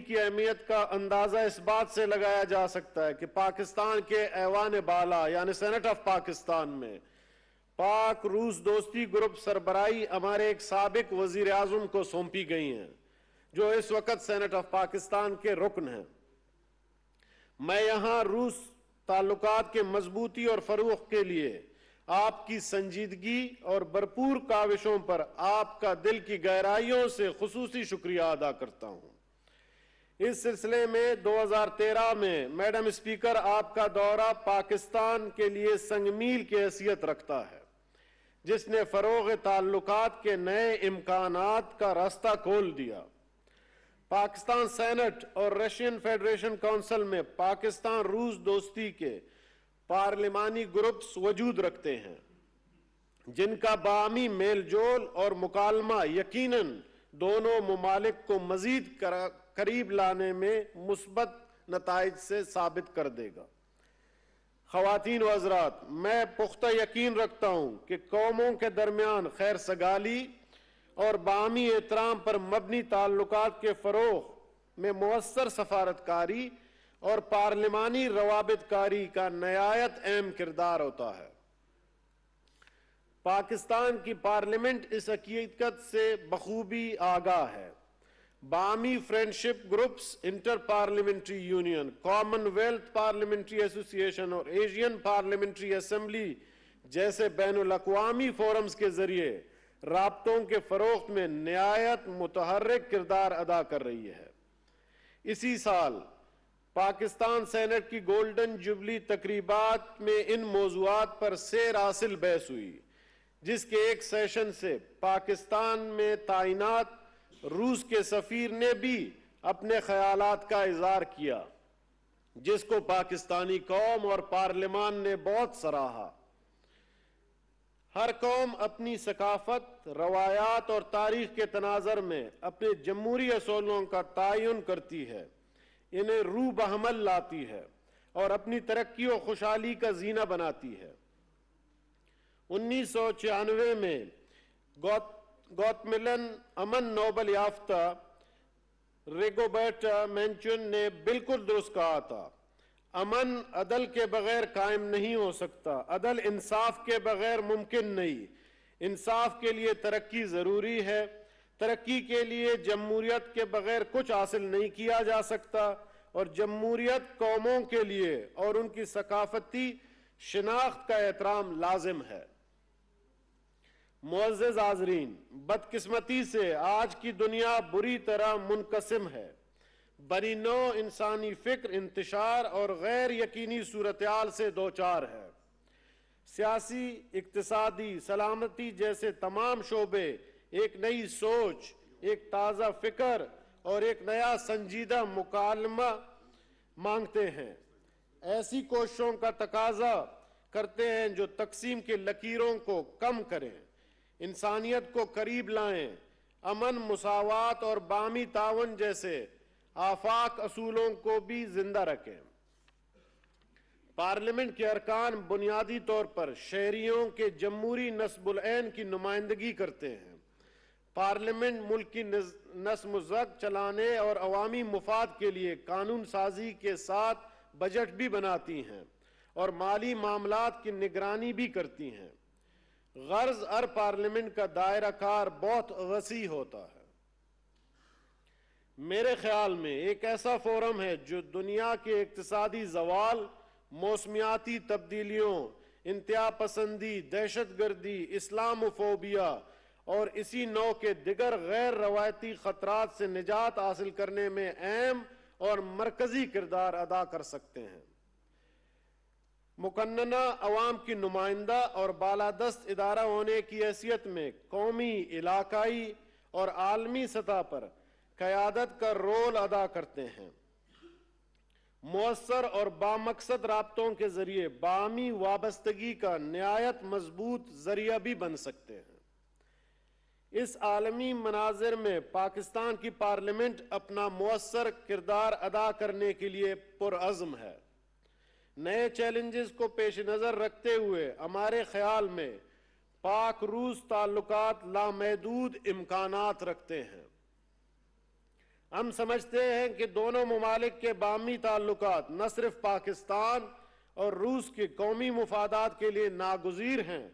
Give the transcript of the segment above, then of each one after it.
की अहमियत का अंदाजा इस बात से लगाया जा सकता है कि पाकिस्तान के ऐवान बाला यानी सेनेट ऑफ पाकिस्तान में पाक रूस दोस्ती ग्रुप सरबराई हमारे एक सबक वजीर अजम को सौंपी गई हैं जो इस वक्त सेनेट ऑफ पाकिस्तान के रुकन हैं मैं यहाँ रूस ताल्लुक के मजबूती और फरूख के लिए आपकी संजीदगी और भरपूर काविशों पर आपका दिल की गहराइयों से खसूसी शुक्रिया अदा करता हूँ इस सिलसिले में 2013 में मैडम स्पीकर आपका दौरा पाकिस्तान के लिए संगमील की हैसियत रखता है जिसने फ़रोग ताल्लुक के नए इम्कान का रास्ता खोल दिया पाकिस्तान सेनेट और रशियन फेडरेशन काउंसिल में पाकिस्तान रूस दोस्ती के पार्लिमानी ग्रुप्स वजूद रखते हैं जिनका बामी मेलजोल और मुकालमा यकीनन दोनों ममालिक को मजीद करीब लाने में मुस्बत नतज से साबित कर देगा खातन वजरात मैं पुख्ता यकीन रखता हूँ कि कौमों के दरमियान खैर सगाली और बामी एहतराम पर मबनी ताल्लुक के फ़रोग में मवसर सफारतकारी और पार्लिमानी रवाबतकारी का नयायत अहम किरदार होता है पाकिस्तान की पार्लियामेंट इस हकीकत से बखूबी आगा है बामी friendship groups inter parliamentary union commonwealth parliamentary association और एशियन पार्लियामेंट्री असम्बली जैसे बैन अवी फोरम्स के जरिए रबतों के फरोख में नहायत मतहरक किरदार अदा कर रही है इसी साल पाकिस्तान सेनेट की गोल्डन जुबली तकरीबा में इन मौजूद पर सैर हासिल बहस हुई जिसके एक सेशन से पाकिस्तान में तैनात रूस के सफ़ीर ने भी अपने ख्याल का इजहार किया जिसको पाकिस्तानी कौम और पार्लियामान ने बहुत सराहा हर कौम अपनी सकाफत रवायात और तारीख के तनाजर में अपने जमहूरी असूलों का तयन करती है इन्हें रूब हमल लाती है और अपनी तरक्की और खुशहाली का जीना बनाती है उन्नीस में गौत गौतमिलन अमन नोबल याफ्ता रेगोबर्ट मैं ने बिल्कुल दुरुस्त कहा था अमन अदल के बगैर कायम नहीं हो सकता अदल इंसाफ के बगैर मुमकिन नहीं इंसाफ के लिए तरक्की ज़रूरी है तरक्की के लिए जमहूरियत के बगैर कुछ हासिल नहीं किया जा सकता और जमहूरियत कौमों के लिए और उनकी सकाफती शिनाख्त का एहतराम लाजिम है मोजेज आजरीन बदकिस्मती से आज की दुनिया बुरी तरह मुनकसम है बनी नौ इंसानी फ़िक्र इंतशार और गैर यकीनी सूरत से दो चार है सियासी इकतदी सलामती जैसे तमाम शोबे एक नई सोच एक ताज़ा फ़िक्र और एक नया संजीदा मुकालमा मांगते हैं ऐसी कोशिशों का तकाजा करते हैं जो तकसीम के लकीरों को कम करें इंसानियत को करीब लाएं अमन मुसावात और बामी तावन जैसे आफाक असूलों को भी जिंदा रखें पार्लियामेंट के अरकान बुनियादी तौर पर शहरीों के जमहूरी नस्बुलैन की नुमाइंदगी करते हैं पार्लियामेंट मुल्क की नस्म जक चलाने और अवामी मुफाद के लिए कानून साजी के साथ बजट भी बनाती हैं और माली मामला की निगरानी भी करती हैं गर्ज अर पार्लियामेंट का दायरा कार बहुत वसी होता है मेरे ख्याल में एक ऐसा फोरम है जो दुनिया के इकतसादी जवाल मौसमियाती तब्दीलियों इंतहा पसंदी दहशत गर्दी इस्लाम फोबिया और इसी नौ के दिगर गैर रवायती खतरात से निजात हासिल करने में अहम और मरकजी किरदार अदा कर सकते हैं मुकन्ना अवाम की नुमाइंदा और बालादस्त इदारा होने की हैसियत में कौमी इलाकाई और आलमी सतह पर क़्यादत का रोल अदा करते हैं मौसर और बामकसद रबतों के ज़रिए बामी वाबस्तगी का नहायत मजबूत ज़रिया भी बन सकते हैं इस आलमी मनाजिर में पाकिस्तान की पार्लियामेंट अपना मौसर किरदार अदा करने के लिए पुरज़म है नए चैलेंजेस को पेश नज़र रखते हुए हमारे ख्याल में पाक रूस ताल्लुकात लामहदूद इम्कान रखते हैं हम समझते हैं कि दोनों ममालिक के बामी ताल्लुक न सिर्फ पाकिस्तान और रूस के कौमी मफादात के लिए नागजीर हैं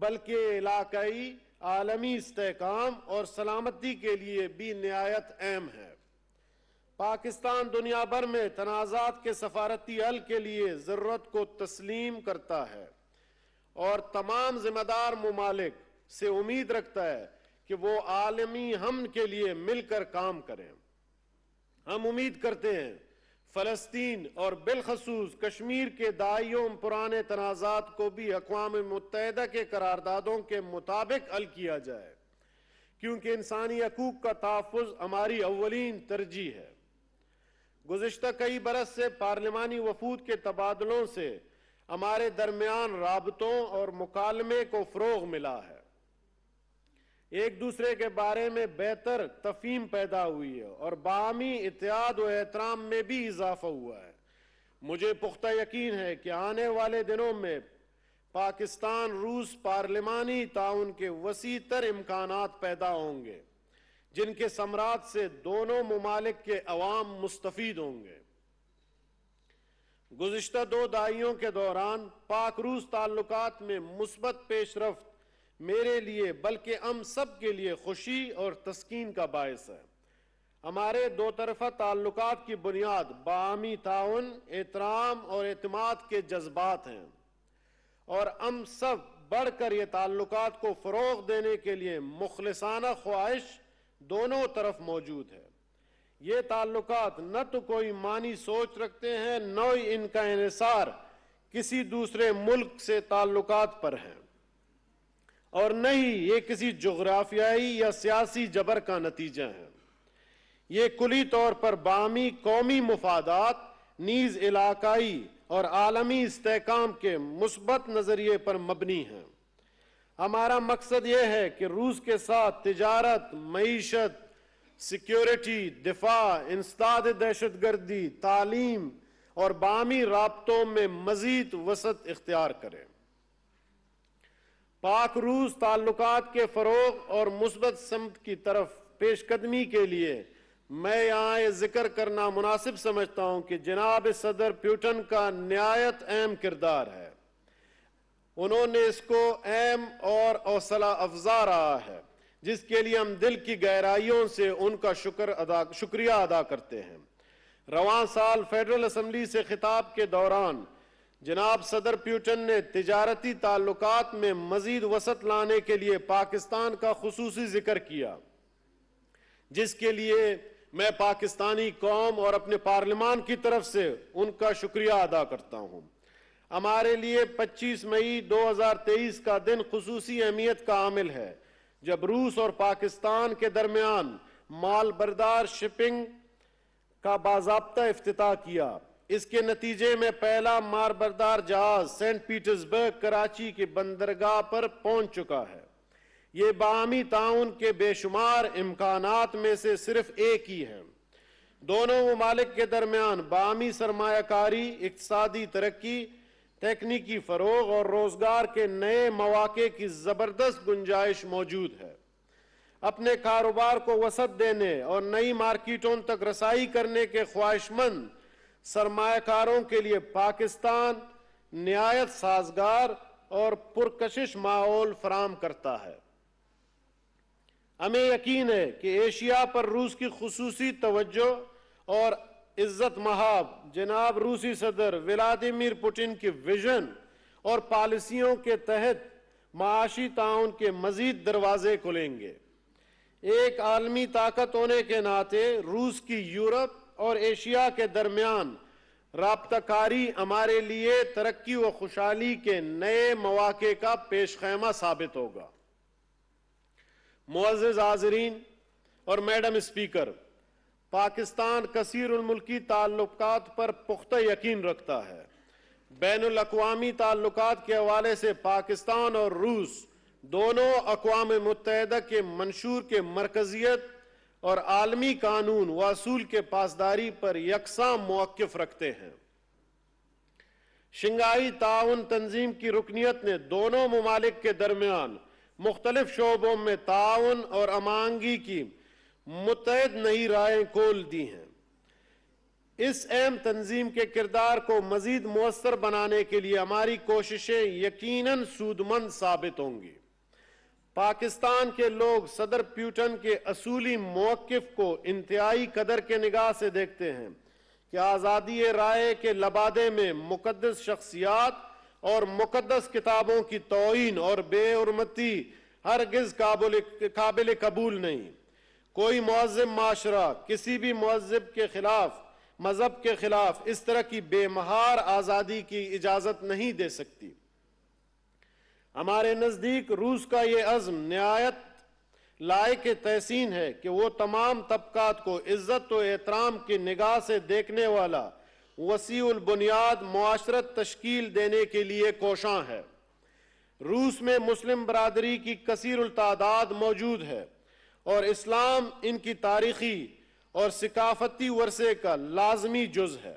बल्कि इलाकई आलमी इसकाम और सलामती के लिए भी नहायत अहम है पाकिस्तान दुनिया भर में तनाज़ात के सफारती हल के लिए ज़रूरत को तस्लीम करता है और तमाम जिम्मेदार ममालिक से उम्मीद रखता है कि वो आलमी हम के लिए मिलकर काम करें हम उम्मीद करते हैं फ़लस्तीन और बिलखसूस कश्मीर के दाइयों पुराने तनाज़ात को भी अकवा मुतहद के करारदादों के मुताबिक हल किया जाए क्योंकि इंसानी हकूक का तहफ़ हमारी अवलिन तरजीह है गुजशत कई बरस से पार्लिमानी वफूद के तबादलों से हमारे दरमियान रबतों और मुकालमे को फ़रोग मिला है एक दूसरे के बारे में बेहतर तफीम पैदा हुई है और बामी इतिहाद व एहतराम में भी इजाफा हुआ है मुझे पुख्ता यकीन है कि आने वाले दिनों में पाकिस्तान रूस पार्लिमानी ताउन के वसी तर इम्कान पैदा होंगे जिनके सम्राट से दोनों ममालिक के अवाम मुस्तफ़ होंगे गुज्त दो दाइयों के दौरान पाक रूस ताल्लुक में मुस्बत पेशरफ मेरे लिए बल्कि हम सब के लिए खुशी और तस्किन का बायस है हमारे दो तरफा ताल्लुक की बुनियाद बामी ताउन एहतराम और अतमाद के जज्बात हैं और हम सब बढ़कर ये ताल्लुक को फ़रोग देने के लिए मुखलसाना ख्वाहिश दोनों तरफ मौजूद है ये ताल्लुक न तो कोई मानी सोच रखते हैं न ही इनका इसार किसी दूसरे मुल्क से ताल्लुक पर हैं और न ही ये किसी जोग्राफियाई या सियासी जबर का नतीजा है ये कुली तौर पर बामी कौमी मुफादात नीज़ इलाकाई और आलमी इसकाम के मुस्बत नज़रिए पर मबनी हैं हमारा मकसद ये है कि रूस के साथ तजारत मीशत सिक्योरिटी दिफा इंस्ताद दहशत गर्दी तालीम और बामी रबतों में मजीद वसत इख्तियार करें पाक रूस ताल्लुक के फ़रोग और मुस्बत समत की तरफ पेशकदमी के लिए मैं यहाँ ये जिक्र करना मुनासिब समझता हूँ कि जनाब सदर प्यूटन का नहायत अहम किरदार है उन्होंने इसको एम और हौसला अफजा रहा है जिसके लिए हम दिल की गहराइयों से उनका शुक्र अदा शुक्रिया अदा करते हैं रवान साल फेडरल असम्बली से खिताब के दौरान जनाब सदर प्यूटन ने तजारती ताल्लुक में मजीद वसत लाने के लिए पाकिस्तान का खसूस जिक्र किया जिसके लिए मैं पाकिस्तानी कौम और अपने पार्लियमान की तरफ से उनका शुक्रिया अदा करता हूँ हमारे लिए 25 मई 2023 का दिन खसूसी अहमियत का आमिल है जब रूस और पाकिस्तान के दरमियान माल बरदार शिपिंग का बाबा अफ्ताह किया इसके नतीजे में पहला माल बरदार जहाज सेंट पीटर्सबर्ग कराची के बंदरगाह पर पहुंच चुका है ये बामी ताउन के बेशुमार इम्कान में से सिर्फ एक ही है दोनों ममालिक के दरमियान बामी सरमाकारी इकतदी तरक्की तकनीकी फ़रोग और रोज़गार के नए मौाक़े की ज़बरदस्त गुंजाइश मौजूद है अपने कारोबार को वसत देने और नई मार्किटों तक रसाई करने के ख्वाहिशमंद सरमाकारों के लिए पाकिस्तान नहायत साजगार और पुरकशिश माहौल फराम करता है हमें यकीन है कि एशिया पर रूस की खसूसी तवज्जो और इज्जत महाब जनाब रूसी सदर व्लादिमिर पुटिन की विजन और पॉलिसियों के तहत माशी ताउन के मजीद दरवाजे खुलेंगे एक आलमी ताकत होने के नाते रूस की यूरोप और एशिया के दरमियान रबारी हमारे लिए तरक्की व खुशहाली के नए मौाक़े का पेश खैमा साबित होगा मुआज़ आजरीन और मैडम स्पीकर पाकिस्तान कसर मुल्की ताल्लुकात पर पुख्ता यकीन रखता है बैन अवी ताल्लुक के हवाले से पाकिस्तान और रूस दोनों अकवा मुतहद के मंशूर के मरकजियत और आलमी कानून वसूल के पासदारी पर यकसा मौकफ रखते हैं शंघाई ताउन तंजीम की रुकनीत ने दोनों ममालिक के दरमियान मुख्तलिफ शोबों में ताउन और अमांगी की मुतहद नई राय खोल दी हैं इस अहम तंजीम के किरदार को मजीद मवसर बनाने के लिए हमारी कोशिशें यकीनन सूदमंद साबित होंगी पाकिस्तान के लोग सदर प्यूटन के असूली मौकफ को इंतहाई कदर के निगाह से देखते हैं कि आज़ादी राय के लबादे में मुकदस शख्सियात और मुकदस किताबों की तोयन और बेहरमती हरगिज़ काबिल काबिल कबूल नहीं कोई महजब माशरा किसी भी महजब के खिलाफ मज़हब के खिलाफ इस तरह की बेमहार आज़ादी की इजाज़त नहीं दे सकती हमारे नज़दीक रूस का ये अज़म नहायत लायक तहसीन है कि वो तमाम तबकात को इज़्ज़त व एहतराम की निगाह से देखने वाला वसीबुनियाद माशरत तश्कील देने के लिए कोशां है रूस में मुस्लिम बरदरी की कसर तादाद मौजूद है और इस्लाम इनकी तारीखी और सकाफती वर्से का लाजमी जुज है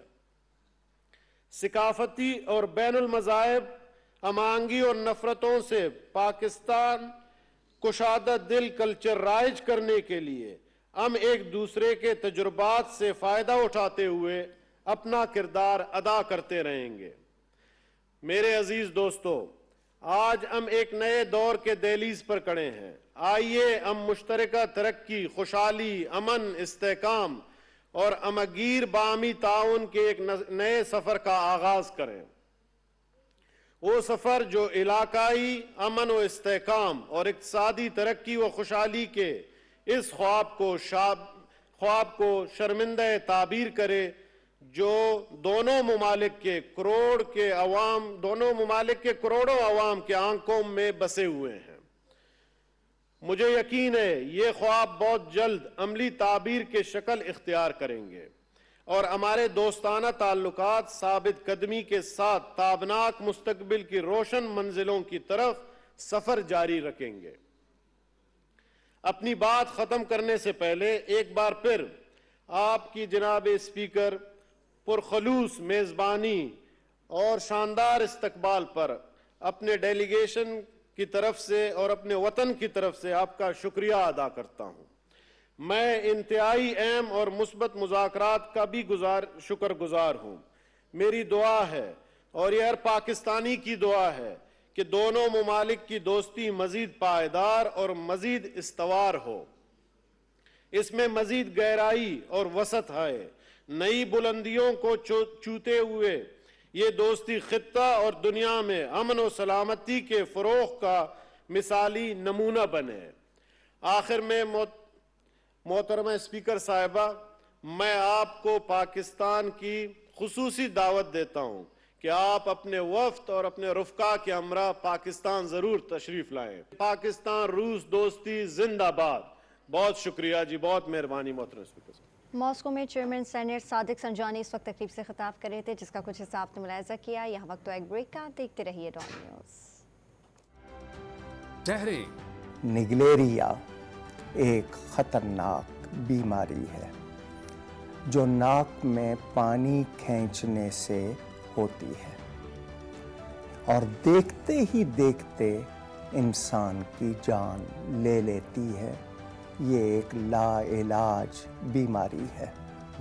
सकाफती और बैन मज़ाहब अमांगी और नफरतों से पाकिस्तान कुशादा दिल कल्चर राइज करने के लिए हम एक दूसरे के तजुर्बात से फ़ायदा उठाते हुए अपना किरदार अदा करते रहेंगे मेरे अजीज़ दोस्तों आज हम एक नए दौर के दहलीज पर कड़े हैं आइए हम मुश्तर तरक्की खुशहाली अमन इस्तेकाम और अमगीर बामी ताउन के एक नए सफ़र का आगाज़ करें वो सफ़र जो इलाकाई अमन व इसकाम और इकतदी तरक्की व खुशहाली के इस ख्वाब को शाब ख्वाब को शर्मिंद ताबीर करे जो दोनों ममालिक के करोड़ के अवाम दोनों ममालिक के करोड़ों अवाम के आंकों में बसे हुए हैं मुझे यकीन है ये ख्वाब बहुत जल्द अमली ताबीर के शक्ल इख्तियार करेंगे और हमारे दोस्ताना ताल्लुक साबित कदमी के साथ ताबनाक मुस्तबिल की रोशन मंजिलों की तरफ सफर जारी रखेंगे अपनी बात ख़त्म करने से पहले एक बार फिर आपकी जनाब स्पीकर पुरखलूस मेज़बानी और शानदार इस्तबाल पर अपने डेलीगेशन की तरफ से और अपने वतन की तरफ से आपका शुक्रिया अदा करता हूँ मैं इंतहाई अहम और मुस्बत मुजाकर का भी गुजार शुक्र गुजार हूँ मेरी दुआ है और यह हर पाकिस्तानी की दुआ है कि दोनों ममालिक की दोस्ती मज़ीद पायदार और मज़ीद इस्तवार हो इसमें मज़ीद गहराई और वसत है नई बुलंदियों को चूते हुए ये दोस्ती खत्ता और दुनिया में अमन और सलामती के फ़रोग का मिसाली नमूना बने आखिर में मोहतरमा स्पीकर साहिबा मैं आपको पाकिस्तान की खसूसी दावत देता हूँ कि आप अपने वफ्त और अपने रुफका के हमरा पाकिस्तान ज़रूर तशरीफ़ लाएँ पाकिस्तान रूस दोस्ती जिंदाबाद बहुत शुक्रिया जी बहुत मेहरबानी मोहतरम स्पीकर साहब मॉस्को में चेयरमैन सेनेट सादिक संजानी इस वक्त तकरीब से खिताब कर रहे थे जिसका कुछ हिस्सा आपने मुलायजा किया यह वक्त तो एक ब्रेक का देखते रहिए डॉन न्यूज निगलेरिया एक खतरनाक बीमारी है जो नाक में पानी खींचने से होती है और देखते ही देखते इंसान की जान ले लेती है ये एक लाइलाज बीमारी है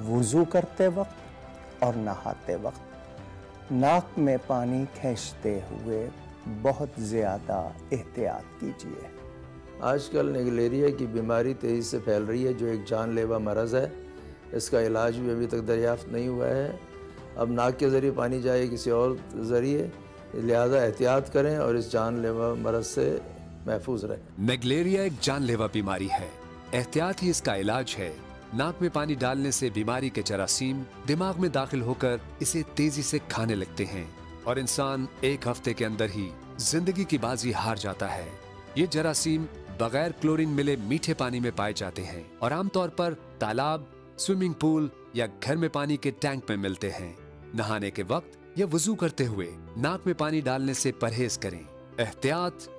वज़ू करते वक्त और नहाते वक्त नाक में पानी खींचते हुए बहुत ज़्यादा एहतियात कीजिए आजकल निगलेरिया की बीमारी तेज़ी से फैल रही है जो एक जानलेवा मरज़ है इसका इलाज भी अभी तक दरियाफ्त नहीं हुआ है अब नाक के ज़रिए पानी जाए किसी और ज़रिए लिहाजा एहतियात करें और इस जानलेवा मरज से महफूज रहें मेगलेरिया एक जानलेवा बीमारी है एहतियात ही इसका इलाज है नाक में पानी डालने से बीमारी के जरासीम दिमाग में दाखिल होकर इसे तेजी से खाने लगते हैं और इंसान एक हफ्ते के अंदर ही जिंदगी की बाजी हार जाता है ये जरासीम बगैर क्लोरीन मिले मीठे पानी में पाए जाते हैं और आमतौर पर तालाब स्विमिंग पूल या घर में पानी के टैंक में मिलते हैं नहाने के वक्त या वजू करते हुए नाक में पानी डालने से परहेज करें एहतियात